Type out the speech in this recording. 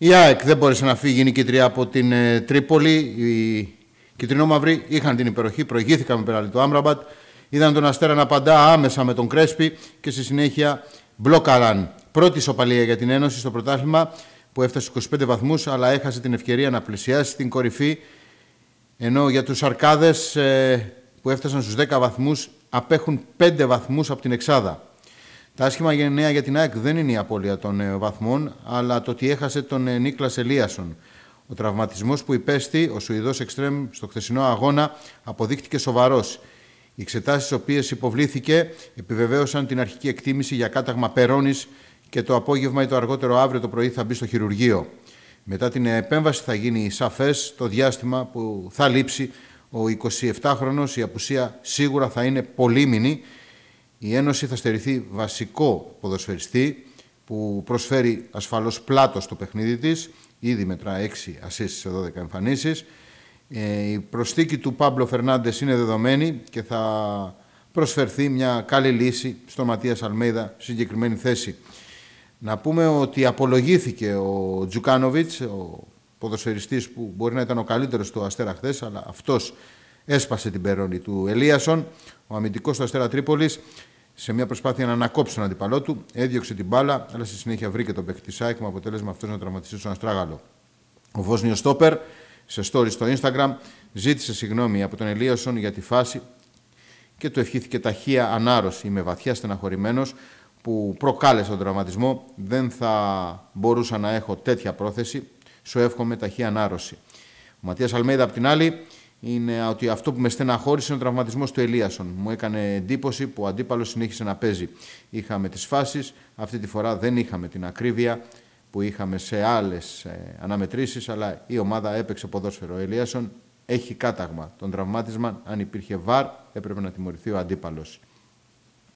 Η ΑΕΚ δεν μπόρεσε να φύγει νικητρία από την ε, Τρίπολη. Οι κυτρινόμαυροι είχαν την υπεροχή, προηγήθηκαν με περάλη του Άμραμπατ. Είδαν τον Αστέρα να απαντά άμεσα με τον Κρέσπη και στη συνέχεια μπλόκαραν. Πρώτη σοπαλία για την Ένωση στο πρωτάθλημα που έφτασε 25 βαθμούς αλλά έχασε την ευκαιρία να πλησιάσει την κορυφή ενώ για τους Αρκάδες ε, που έφτασαν στους 10 βαθμούς απέχουν 5 βαθμούς από την Εξάδα. Τα άσχημα γενναία για την ΑΕΚ δεν είναι η απώλεια των ε, βαθμών, αλλά το ότι έχασε τον ε, Νίκλας Ελίασον. Ο τραυματισμός που υπέστη ο Σουηδός Εκστρέμ στο χθεσινό αγώνα αποδείχτηκε σοβαρός. Οι εξετάσεις οποίες υποβλήθηκε επιβεβαίωσαν την αρχική εκτίμηση για κάταγμα περώνης και το απόγευμα ή το αργότερο αύριο το πρωί θα μπει στο χειρουργείο. Μετά την ε, επέμβαση θα γίνει σαφές το διάστημα που θα λείψει ο 27χρονο. Η απουσία σίγουρα θα είναι πολύμηνη η Ένωση θα στερηθεί βασικό ποδοσφαιριστή που προσφέρει ασφαλώς πλάτος στο παιχνίδι της, ήδη μετρά 6 ασίσεις σε 12 εμφανίσεις. Ε, η προσθήκη του Πάμπλο Φερνάντες είναι δεδομένη και θα προσφερθεί μια καλή λύση στον Ματίας Αλμέιδα συγκεκριμένη θέση. Να πούμε ότι απολογήθηκε ο Τζουκάνοβιτς, ο ποδοσφαιριστής που μπορεί να ήταν ο καλύτερος του Αστέρα χθες, αλλά αυτός έσπασε την περώνη του Ελίασον. Ο αμυντικός του Αστέρα Τρίπολης, σε μια προσπάθεια να ανακόψει τον αντιπαλό του, έδιωξε την μπάλα, αλλά στη συνέχεια βρήκε τον παίκτη Σάικ με αποτέλεσμα αυτός να τραυματιστεί στον Αστράγαλο. Ο Βόσνιος Στόπερ, σε story στο Instagram, ζήτησε συγγνώμη από τον Ελίασον για τη φάση και του ευχήθηκε ταχεία ανάρρωση. Είμαι βαθιά στεναχωρημένος που προκάλεσε τον τραυματισμό. Δεν θα μπορούσα να έχω τέτοια πρόθεση. Σου εύχομαι ταχεία ανάρρωση. Ο Ματίας Αλμέιδα, απ' την άλλη, είναι ότι αυτό που με στεναχώρησε είναι ο τραυματισμός του Ελίασον. Μου έκανε εντύπωση που ο αντίπαλος συνέχισε να παίζει. Είχαμε τις φάσεις, αυτή τη φορά δεν είχαμε την ακρίβεια που είχαμε σε άλλες αναμετρήσεις, αλλά η ομάδα έπαιξε ποδόσφαιρο. Ο Ελίασον έχει κάταγμα. Τον τραυμάτισμα, αν υπήρχε βαρ, έπρεπε να τιμωρηθεί ο αντίπαλος.